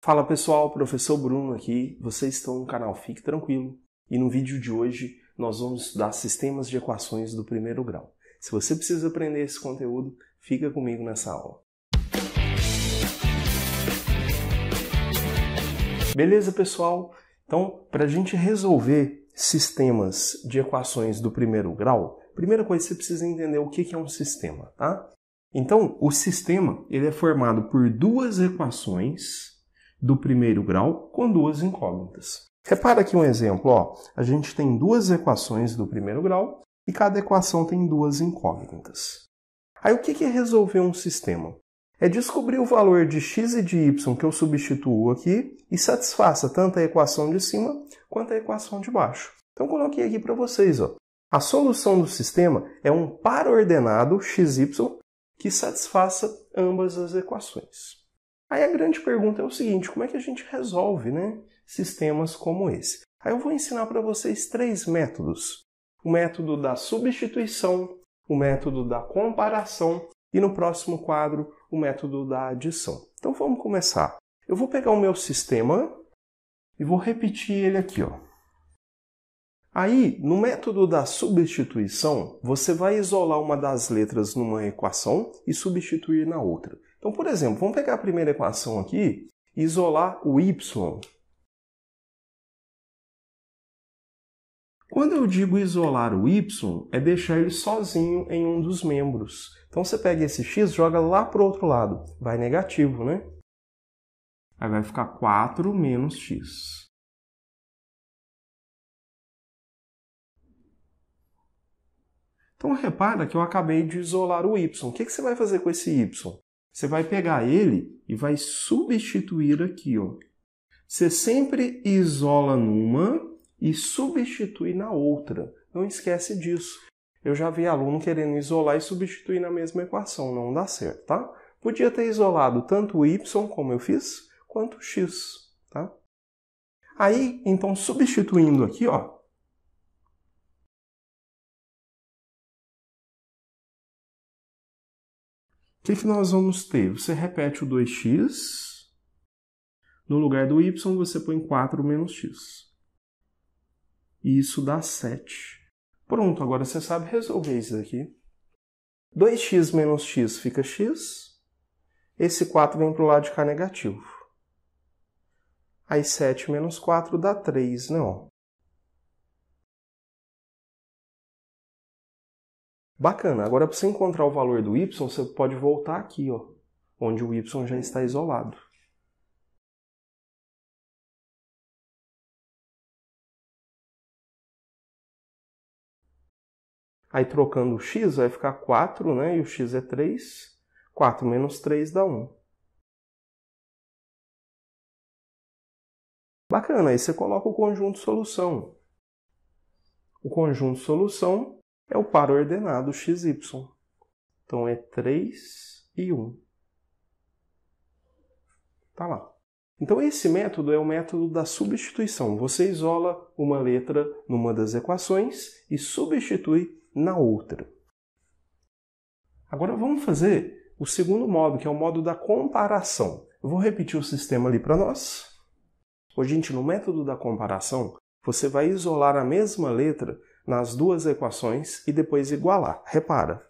Fala pessoal, professor Bruno aqui. Vocês estão no canal Fique Tranquilo e no vídeo de hoje nós vamos estudar sistemas de equações do primeiro grau. Se você precisa aprender esse conteúdo, fica comigo nessa aula. Beleza, pessoal? Então, para a gente resolver sistemas de equações do primeiro grau, primeira coisa você precisa entender o que é um sistema, tá? Então, o sistema ele é formado por duas equações do primeiro grau com duas incógnitas. Repara aqui um exemplo, ó. a gente tem duas equações do primeiro grau e cada equação tem duas incógnitas. Aí o que é resolver um sistema? É descobrir o valor de x e de y que eu substituo aqui e satisfaça tanto a equação de cima quanto a equação de baixo. Então coloquei aqui para vocês, ó. A solução do sistema é um par ordenado xy que satisfaça ambas as equações. Aí a grande pergunta é o seguinte: como é que a gente resolve né, sistemas como esse? Aí eu vou ensinar para vocês três métodos: o método da substituição, o método da comparação e no próximo quadro, o método da adição. Então vamos começar. Eu vou pegar o meu sistema e vou repetir ele aqui. Ó. Aí, no método da substituição, você vai isolar uma das letras numa equação e substituir na outra. Então, por exemplo, vamos pegar a primeira equação aqui e isolar o y. Quando eu digo isolar o y, é deixar ele sozinho em um dos membros. Então você pega esse x, joga lá para o outro lado, vai negativo, né? Aí vai ficar 4 menos x. Então repara que eu acabei de isolar o y. O que você vai fazer com esse y? Você vai pegar ele e vai substituir aqui, ó. Você sempre isola numa e substitui na outra. Não esquece disso. Eu já vi aluno querendo isolar e substituir na mesma equação, não dá certo, tá? Podia ter isolado tanto o y, como eu fiz, quanto o x, tá? Aí, então, substituindo aqui, ó, O que, que nós vamos ter? Você repete o 2x, no lugar do y você põe 4 menos x. E isso dá 7. Pronto, agora você sabe resolver isso aqui. 2x menos x fica x, esse 4 vem para o lado de cá negativo. Aí 7 menos 4 dá 3, não. Bacana. Agora, para você encontrar o valor do y, você pode voltar aqui, ó, onde o y já está isolado. Aí, trocando o x, vai ficar 4, né? E o x é 3. 4 menos 3 dá 1. Bacana. Aí você coloca o conjunto solução. O conjunto solução é o par ordenado XY. Então é 3 e 1. Tá lá. Então esse método é o método da substituição. Você isola uma letra numa das equações e substitui na outra. Agora vamos fazer o segundo modo, que é o modo da comparação. Eu vou repetir o sistema ali para nós. Hoje, gente, no método da comparação, você vai isolar a mesma letra nas duas equações e depois igualar. Repara.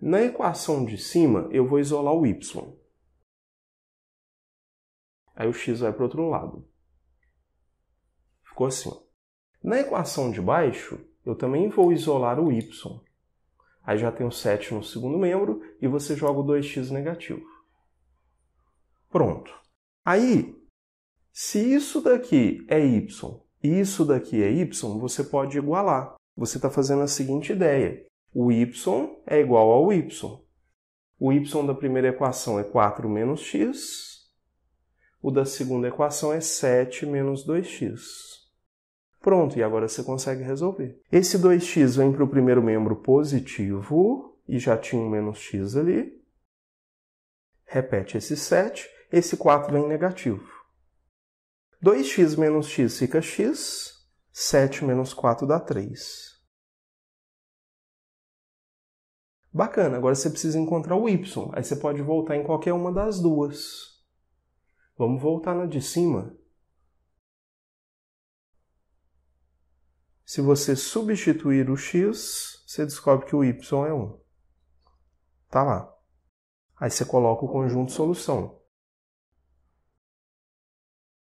Na equação de cima, eu vou isolar o y. Aí o x vai para o outro lado. Ficou assim. Na equação de baixo, eu também vou isolar o y. Aí já tem o 7 no segundo membro e você joga o 2x negativo. Pronto. Aí, se isso daqui é y isso daqui é y, você pode igualar. Você está fazendo a seguinte ideia. O y é igual ao y. O y da primeira equação é 4 menos x. O da segunda equação é 7 menos 2x. Pronto, e agora você consegue resolver. Esse 2x vem para o primeiro membro positivo, e já tinha um menos x ali. Repete esse 7. Esse 4 vem negativo. 2x menos x fica x, 7 menos 4 dá 3. Bacana, agora você precisa encontrar o y, aí você pode voltar em qualquer uma das duas. Vamos voltar na de cima. Se você substituir o x, você descobre que o y é 1. Tá lá. Aí você coloca o conjunto solução.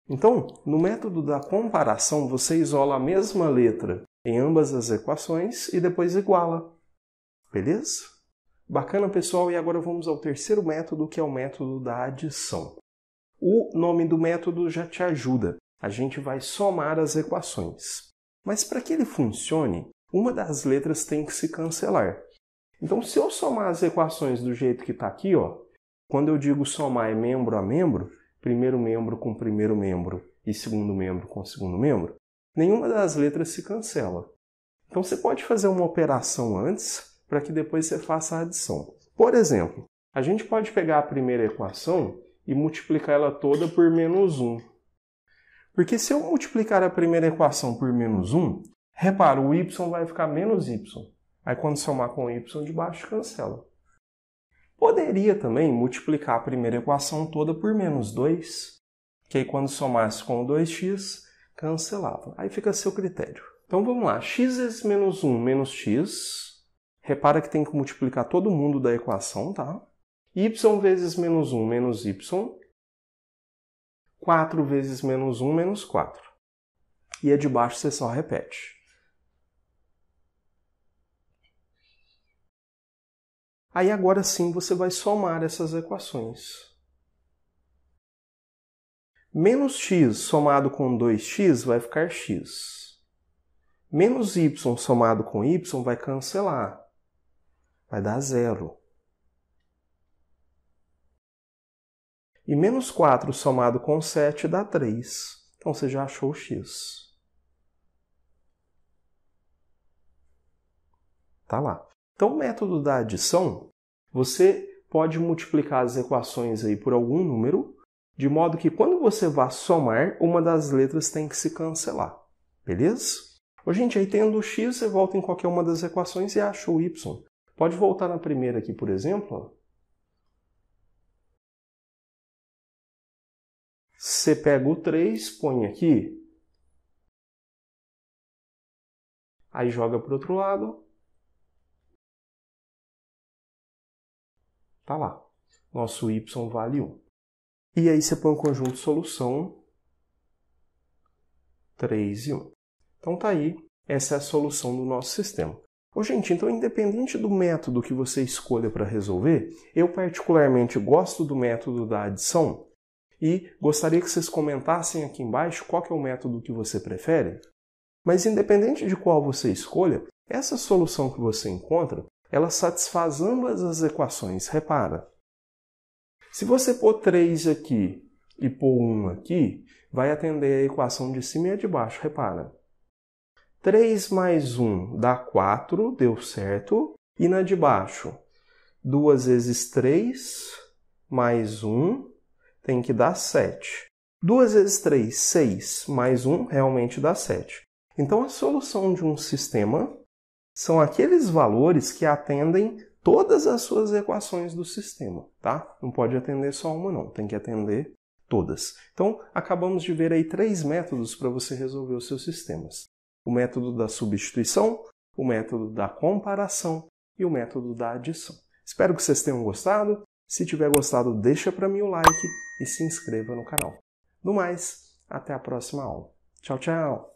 Então, no método da comparação, você isola a mesma letra em ambas as equações e depois iguala. Beleza? Bacana, pessoal, e agora vamos ao terceiro método, que é o método da adição. O nome do método já te ajuda. A gente vai somar as equações. Mas para que ele funcione, uma das letras tem que se cancelar. Então, se eu somar as equações do jeito que está aqui, ó, quando eu digo somar é membro a membro, primeiro membro com primeiro membro e segundo membro com segundo membro, nenhuma das letras se cancela. Então você pode fazer uma operação antes para que depois você faça a adição. Por exemplo, a gente pode pegar a primeira equação e multiplicar ela toda por menos 1. Porque se eu multiplicar a primeira equação por menos 1, repara, o y vai ficar menos y. Aí quando somar com y de baixo, cancela. Poderia também multiplicar a primeira equação toda por menos 2, que aí quando somasse com o 2x, cancelava. Aí fica a seu critério. Então vamos lá, x vezes menos 1 menos x. Repara que tem que multiplicar todo mundo da equação, tá? y vezes menos 1 menos y. 4 vezes menos 1 menos 4. E a de baixo você só repete. Aí agora sim você vai somar essas equações. Menos x somado com 2x vai ficar x. Menos y somado com y vai cancelar. Vai dar zero. E menos 4 somado com 7 dá 3. Então você já achou x. Tá lá. Então, o método da adição, você pode multiplicar as equações aí por algum número, de modo que quando você vá somar, uma das letras tem que se cancelar. Beleza? Ô, gente, aí tendo o x, você volta em qualquer uma das equações e acha o y. Pode voltar na primeira aqui, por exemplo. Você pega o 3, põe aqui, aí joga para o outro lado, Tá lá. Nosso y vale 1. E aí você põe o um conjunto solução 3 e 1. Então tá aí, essa é a solução do nosso sistema. Ô, gente, então independente do método que você escolha para resolver, eu particularmente gosto do método da adição e gostaria que vocês comentassem aqui embaixo qual é o método que você prefere. Mas independente de qual você escolha, essa solução que você encontra ela satisfaz ambas as equações. Repara. Se você pôr 3 aqui e pôr 1 aqui, vai atender a equação de cima e a de baixo. Repara. 3 mais 1 dá 4, deu certo. E na de baixo, 2 vezes 3 mais 1 tem que dar 7. 2 vezes 3, 6, mais 1 realmente dá 7. Então, a solução de um sistema são aqueles valores que atendem todas as suas equações do sistema, tá? Não pode atender só uma não, tem que atender todas. Então, acabamos de ver aí três métodos para você resolver os seus sistemas. O método da substituição, o método da comparação e o método da adição. Espero que vocês tenham gostado. Se tiver gostado, deixa para mim o like e se inscreva no canal. No mais, até a próxima aula. Tchau, tchau!